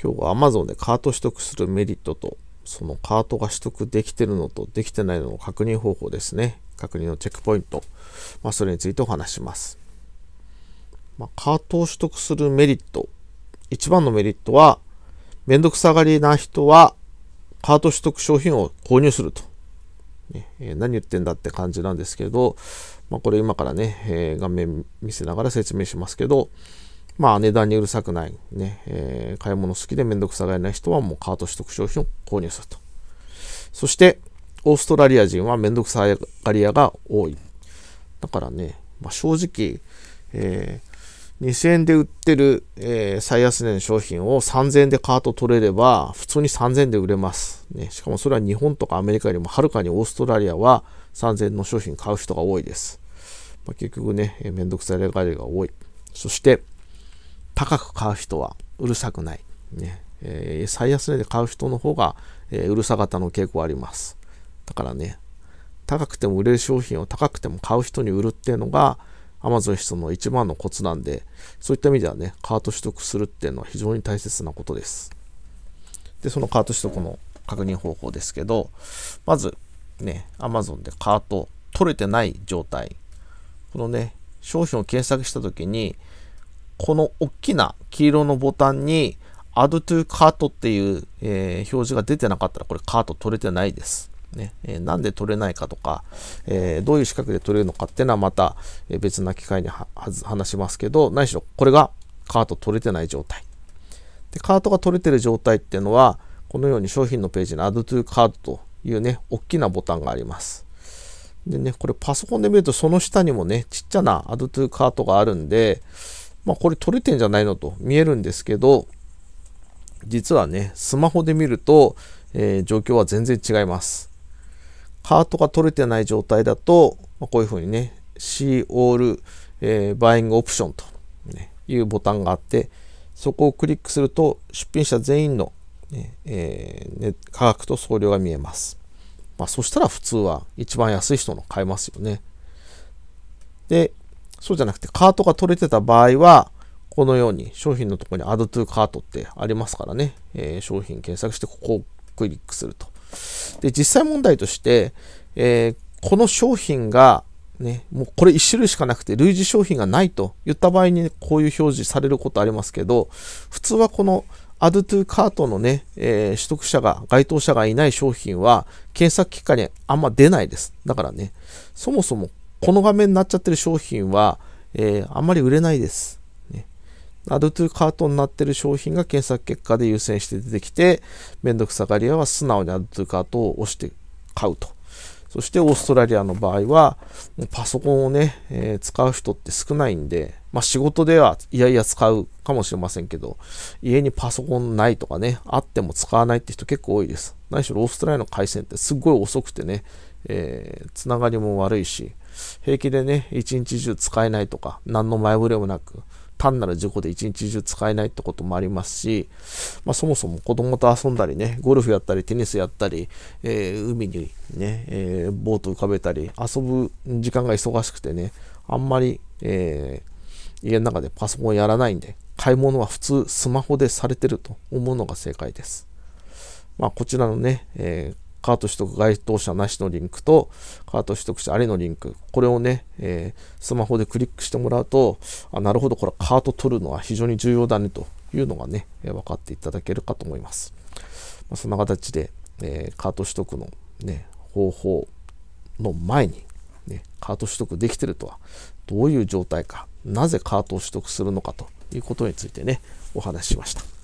今日は Amazon でカート取得するメリットと、そのカートが取得できてるのとできてないのの確認方法ですね。確認のチェックポイント。まあ、それについてお話します。まあ、カートを取得するメリット。一番のメリットは、めんどくさがりな人は、カート取得商品を購入すると。ねえ何言ってんだって感じなんですけど、まあ、これ今からね、えー、画面見せながら説明しますけど、まあ値段にうるさくない、ね、えー、買い物好きでめんどくさがりない人はもうカート取得商品を購入すると。そして、オーストラリア人はめんどくさがり屋が多い。だからね、まあ、正直、えー、2000円で売ってる、えー、最安値の商品を3000円でカート取れれば、普通に3000円で売れます、ね。しかもそれは日本とかアメリカよりもはるかにオーストラリアは3000円の商品買う人が多いです。まあ、結局ね、めんどくさがりが多い。そして、高く買う人はうるさくない。ねえー、最安値で買う人の方が、えー、うるさ型の傾向あります。だからね、高くても売れる商品を高くても買う人に売るっていうのが Amazon 人の一番のコツなんで、そういった意味ではね、カート取得するっていうのは非常に大切なことです。で、そのカート取得の確認方法ですけど、まずね、Amazon でカート取れてない状態。このね、商品を検索した時に、この大きな黄色のボタンに Add to Cart っていう、えー、表示が出てなかったら、これカート取れてないです。ねえー、なんで取れないかとか、えー、どういう資格で取れるのかっていうのはまた別な機会に話しますけど、何しろこれがカート取れてない状態。でカートが取れてる状態っていうのは、このように商品のページに Add to Cart というね、大きなボタンがあります。でね、これパソコンで見るとその下にもね、ちっちゃな Add to Cart があるんで、まあ、これ取れてんじゃないのと見えるんですけど、実はね、スマホで見ると、えー、状況は全然違います。カートが取れてない状態だと、まあ、こういうふうにね、See All、えー、Buying Option というボタンがあって、そこをクリックすると出品者全員のね、えー、ね、価格と送料が見えます。まあ、そしたら普通は一番安い人の買えますよね。で、そうじゃなくてカートが取れてた場合は、このように商品のところに Add to Cart ってありますからね、えー、商品検索してここをクリックすると。で、実際問題として、えー、この商品が、ね、もうこれ1種類しかなくて類似商品がないと言った場合にこういう表示されることありますけど、普通はこの Add to Cart のね、えー、取得者が、該当者がいない商品は検索結果にあんま出ないです。だからね、そもそもこの画面になっちゃってる商品は、えー、あんまり売れないです。ね、アドトゥカートになってる商品が検索結果で優先して出てきて、めんどくさがり屋は素直にアドトゥカートを押して買うと。そしてオーストラリアの場合は、パソコンをね、えー、使う人って少ないんで、まあ、仕事ではいやいや使うかもしれませんけど、家にパソコンないとかね、あっても使わないって人結構多いです。何しろオーストラリアの回線ってすっごい遅くてね、えー、つながりも悪いし、平気でね、一日中使えないとか、何の前触れもなく、単なる事故で一日中使えないってこともありますし、まあ、そもそも子供と遊んだりね、ゴルフやったり、テニスやったり、えー、海にね、えー、ボート浮かべたり、遊ぶ時間が忙しくてね、あんまり、えー、家の中でパソコンやらないんで、買い物は普通スマホでされてると思うのが正解です。まあ、こちらのね、えーカート取得該当者なしのリンクと、カート取得者ありのリンク、これをね、えー、スマホでクリックしてもらうと、あ、なるほど、これカート取るのは非常に重要だねというのがね、えー、分かっていただけるかと思います。まあ、そんな形で、えー、カート取得の、ね、方法の前に、ね、カート取得できてるとはどういう状態か、なぜカートを取得するのかということについてね、お話ししました。